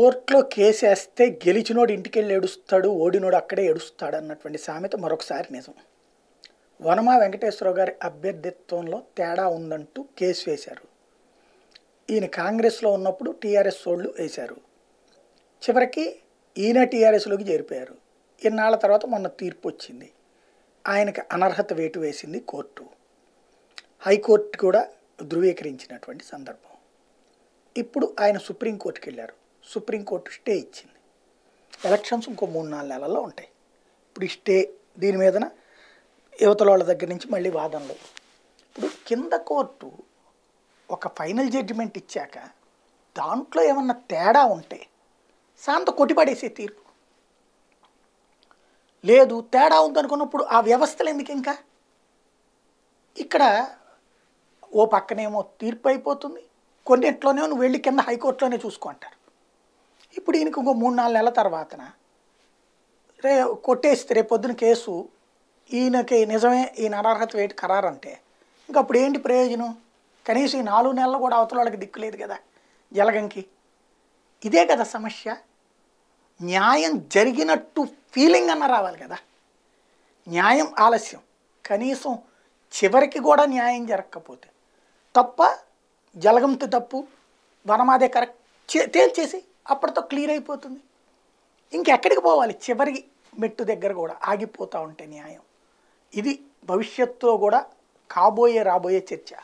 కోర్టులో కేసేస్తే గెలిచినోడు ఇంటికెళ్ళి ఏడుస్తాడు ఓడినోడు అక్కడే ఏడుస్తాడు అన్నటువంటి సామెత మరొకసారి నిజం వనమా వెంకటేశ్వరరావు గారి అభ్యర్థిత్వంలో తేడా ఉందంటూ కేసు వేశారు ఈయన కాంగ్రెస్లో ఉన్నప్పుడు టీఆర్ఎస్ వాళ్ళు వేశారు చివరికి ఈయన టీఆర్ఎస్లోకి చేరిపోయారు ఇన్నాళ్ళ తర్వాత మొన్న తీర్పు వచ్చింది ఆయనకి అనర్హత వేటు వేసింది కోర్టు హైకోర్టు కూడా ధృవీకరించినటువంటి సందర్భం ఇప్పుడు ఆయన సుప్రీంకోర్టుకి వెళ్ళారు సుప్రీంకోర్టు స్టే ఇచ్చింది ఎలక్షన్స్ ఇంకో మూడు నాలుగు నెలల్లో ఉంటాయి ఇప్పుడు ఈ స్టే దీని మీదన యువతల వాళ్ళ దగ్గర నుంచి మళ్ళీ వాదనలు ఇప్పుడు కింద కోర్టు ఒక ఫైనల్ జడ్జిమెంట్ ఇచ్చాక దాంట్లో ఏమన్నా తేడా ఉంటే శాంత కొట్టిపడేసే తీర్పు లేదు తేడా ఉందనుకున్నప్పుడు ఆ వ్యవస్థలు ఎందుకు ఇంకా ఇక్కడ ఓ పక్కనేమో తీర్పు అయిపోతుంది కొన్నిట్లోనే నువ్వు వెళ్ళి కింద హైకోర్టులోనే చూసుకుంటారు ఇప్పుడు ఈయనకి ఇంకో మూడు నాలుగు నెలల తర్వాతన రే కొట్టేస్తే రేపొద్దున కేసు ఈయనకి నిజమే ఈయన అనర్హత వేటి ఖరారు అంటే ఇంకా అప్పుడు ఏంటి ప్రయోజనం కనీసం ఈ నాలుగు నెలలు కూడా అవతల వాళ్ళకి దిక్కులేదు కదా జలగంకి ఇదే కదా సమస్య న్యాయం జరిగినట్టు ఫీలింగ్ అన్న రావాలి కదా న్యాయం ఆలస్యం కనీసం చివరికి కూడా న్యాయం జరగకపోతే తప్ప జలగంతి తప్పు వనమాదే కరెక్ట్ తేల్చేసి అప్పటితో క్లియర్ అయిపోతుంది ఇంకెక్కడికి పోవాలి చివరికి మెట్టు దగ్గర కూడా ఆగిపోతూ ఉంటే న్యాయం ఇది భవిష్యత్తులో కూడా కాబోయే రాబోయే చర్చ